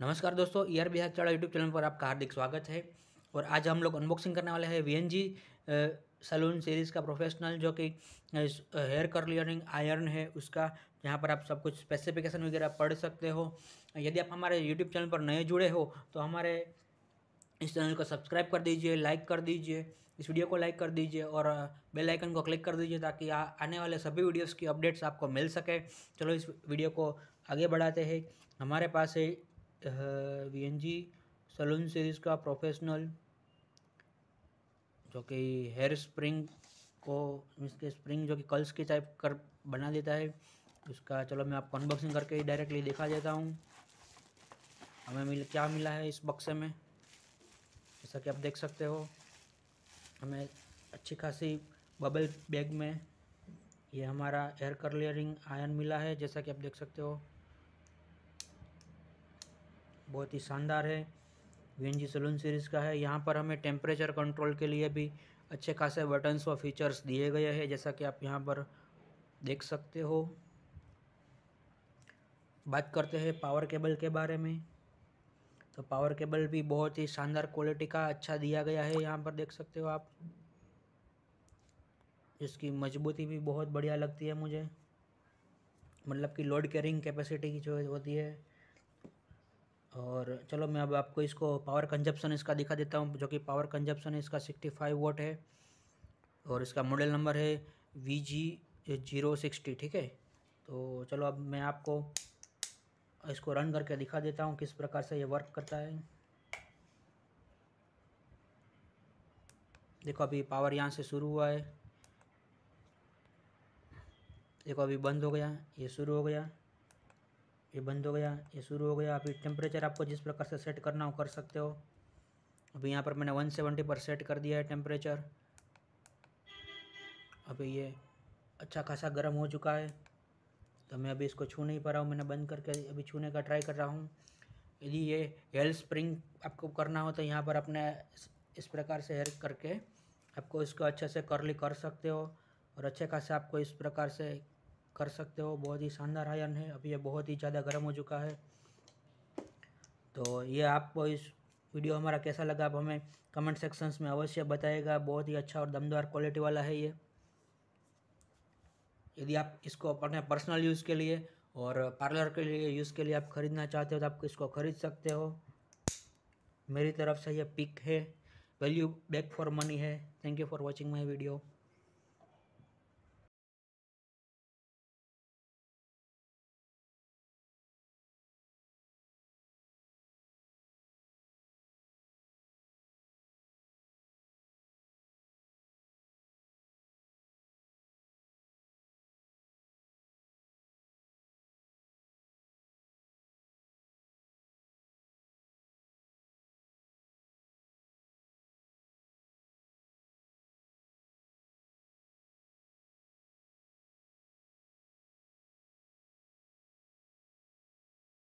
नमस्कार दोस्तों ईयर बिहार चाड़ा यूट्यूब चैनल पर आपका हार्दिक स्वागत है और आज हम लोग अनबॉक्सिंग करने वाले हैं V N G salon series का प्रोफेशनल जो कि हेयर कर्लियरिंग आयरन है उसका यहाँ पर आप सब कुछ स्पेसिफिकेशन वगैरह पढ़ सकते हो यदि आप हमारे यूट्यूब चैनल पर नए जुड़े हो तो हमारे इस चैनल को सब्सक्राइब कर दीजिए लाइक कर दीजिए इस वीडियो को लाइक कर दीजिए और बेल आइकन को क्लिक कर दीजिए ताकि आ, आने वाले सभी वीडियोस की अपडेट्स आपको मिल सके चलो इस वीडियो को आगे बढ़ाते हैं हमारे पास है V N G salon series का प्रोफेशनल जो कि हेयर स्प्रिंग को के स्प्रिंग जो कि कल्स के टाइप कर बना देता है उसका चलो मैं आपको अनबॉक्सिंग करके डायरेक्टली दिखा देता हूँ हमें मिल क्या मिला है इस बक्से में जैसा कि आप देख सकते हो हमें अच्छी खासी बबल बैग में ये हमारा एयर कर्लियरिंग आयन मिला है जैसा कि आप देख सकते हो बहुत ही शानदार है V N G salon series का है यहाँ पर हमें टेम्परेचर कंट्रोल के लिए भी अच्छे खासे बटन्स और फीचर्स दिए गए हैं जैसा कि आप यहाँ पर देख सकते हो बात करते हैं पावर केबल के बारे में तो पावर केबल भी बहुत ही शानदार क्वालिटी का अच्छा दिया गया है यहाँ पर देख सकते हो आप इसकी मजबूती भी बहुत बढ़िया लगती है मुझे मतलब कि लोड कैरिंग कैपेसिटी की जो होती है और चलो मैं अब आपको इसको पावर कंजप्शन इसका दिखा देता हूँ जो कि पावर कंजप्शन इसका सिक्सटी फाइव वोट है और इसका मॉडल नंबर है वी जी जीरो सिक्सटी ठीक है तो चलो अब मैं आपको इसको रन करके दिखा देता हूँ किस प्रकार से ये वर्क करता है देखो अभी पावर यहाँ से शुरू हुआ है देखो अभी बंद हो गया ये शुरू हो गया ये बंद हो गया ये शुरू हो गया अभी टेम्परेचर आपको जिस प्रकार से सेट करना हो कर सकते हो अभी यहाँ पर मैंने 170 पर सेट कर दिया है टेम्परेचर अभी ये अच्छा खासा गर्म हो चुका है तो मैं अभी इसको छू नहीं पा रहा हूँ मैंने बंद करके अभी छूने का ट्राई कर रहा हूँ यदि ये हेयर स्प्रिंग आपको करना हो तो यहाँ पर अपने इस प्रकार से हेयर करके आपको इसको अच्छे से करली कर सकते हो और अच्छे खासे आपको इस प्रकार से कर सकते हो बहुत ही शानदार आयरन है अभी ये बहुत ही ज़्यादा गर्म हो चुका है तो ये आपको इस वीडियो हमारा कैसा लगा आप हमें कमेंट सेक्शंस में अवश्य बताएगा बहुत ही अच्छा और दमदार क्वालिटी वाला है ये यदि आप इसको अपने पर्सनल यूज़ के लिए और पार्लर के लिए यूज़ के लिए आप ख़रीदना चाहते हो तो आप इसको ख़रीद सकते हो मेरी तरफ से यह पिक है वैल्यू बैक फॉर मनी है thank you for watching my video